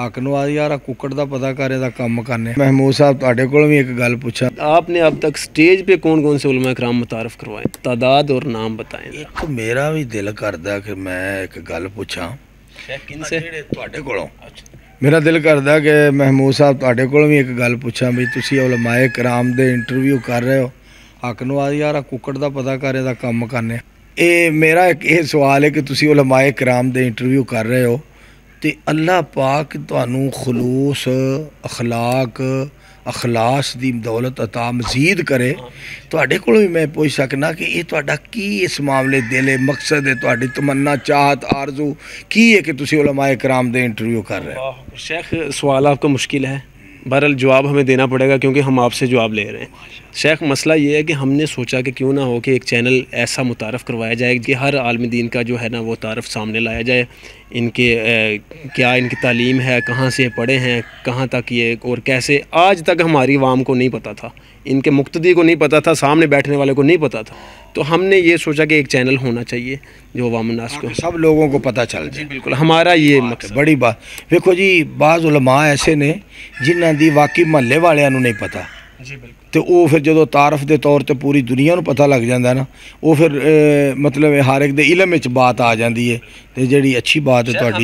ਹੱਕ ਨੂੰ ਆ ਯਾਰ ਕੁੱਕੜ ਦਾ ਪਤਾ ਕਰੇ ਦਾ ਕੰਮ ਕਰਨੇ ਮਹਿਮੂਦ ਸਾਹਿਬ ਤੁਹਾਡੇ ਕੋਲ ਵੀ ਇੱਕ ਗੱਲ ਪੁੱਛਾਂ ਆਪਨੇ ਅਬ ਤੱਕ ਸਟੇਜ ਤੇ ਕੌਣ ਕੌਣ ਸੇ ਉਲਮਾ ਇਕਰਾਮ ਮੁਤਾਰਫ ਕਰਵਾਏ ਤਾਦਾਦ ਔਰ ਨਾਮ ਬਤਾਏ ਇੱਕ ਮੇਰਾ ਵੀ ਦਿਲ ਕਰਦਾ ਕਿ ਮੈਂ ਇੱਕ ਗੱਲ ਪੁੱਛਾਂ ਕਿੰਸੇ ਸੇ ਤੁਹਾਡੇ ਕੋਲੋਂ ਮੇਰਾ ਦਿਲ ਕਰਦਾ ਕਿ ਮਹਿਮੂਦ ਸਾਹਿਬ ਤੁਹਾਡੇ ਕੋਲ ਵੀ ਇੱਕ ਗੱਲ ਪੁੱਛਾਂ ਵੀ ਤੁਸੀਂ ਉਲਮਾ ਇਕਰਾਮ ਦੇ ਇੰਟਰਵਿਊ ਕਰ ਰਹੇ ਹੋ ਹੱਕ ਨੂੰ ਆ ਯਾਰ ਕੁੱਕੜ ਦਾ ਪਤਾ ਕਰੇ ਦਾ ਕੰਮ ਕਰਨੇ ਇਹ ਮੇਰਾ ਇੱਕ ਇਹ ਸਵਾਲ ਹੈ ਕਿ ਤੁਸੀਂ ਉਲਮਾ ਇਕਰਾਮ ਦੇ ਇੰਟਰਵਿਊ ਕਰ ਰਹੇ ਹੋ तो अल्लाह पाक थानू खलूस अखलाक ਅਖਲਾਸ की दौलत अता मजीद करे थोड़े ਕੋਲ ਵੀ ਮੈਂ ਪੁੱਛ ਸਕਣਾ ਕਿ ਇਹ ਤੁਹਾਡਾ ਕੀ ਇਸ है ਦਿਲੇ ਮਕਸਦ ਹੈ ਤੁਹਾਡੀ ਤਮੰਨਾ ਚਾਹਤ ਆਰਜ਼ੂ ਕੀ ਹੈ ਕਿ ਤੁਸੀਂ ਉਲਮਾਏ کرام ਦੇ ਇੰਟਰਵਿਊ ਕਰ ਰਹੇ ਹੋ शेख सवाल आपका मुश्किल है बहरहाल जवाब हमें देना पड़ेगा क्योंकि हम आपसे जवाब ले रहे हैं शेख मसला ये है कि हमने सोचा कि क्यों ना हो कि एक चैनल ऐसा मुतारफ़ करवाया जाए कि हर आलमी दिन का जो है ना वो तारफ़ सामने लाया जाए इनके क्या इनकी तालीम है कहाँ से पढ़े हैं कहाँ तक ये और कैसे आज तक हमारी वाम को नहीं पता था इनके मुक्तदी को नहीं पता था सामने बैठने वाले को नहीं पता था तो हमने ये सोचा कि एक चैनल होना चाहिए जो वामनास को हाँ, सब लोगों को पता चल जाए बिल्कुल हमारा ये हाँ, मकसद बड़ी बात देखो जी बाज़ ऐसे ने जिन्हें दी वाकई महल्ले वालू नहीं पता ਜੀ ਬਿਲਕੁਲ ਤੇ ਉਹ ਫਿਰ ਜਦੋਂ ਤਾਰਫ ਦੇ ਤੌਰ ਤੇ ਪੂਰੀ ਦੁਨੀਆ ਨੂੰ ਪਤਾ ਲੱਗ ਜਾਂਦਾ ਨਾ ਉਹ ਫਿਰ ਮਤਲਬ ਹਰ ਇੱਕ ਦੇ ਇਲਮ ਵਿੱਚ ਬਾਤ ਆ ਜਾਂਦੀ ਹੈ ਤੇ ਜਿਹੜੀ ਅੱਛੀ ਬਾਤ ਹੈ ਤੁਹਾਡੀ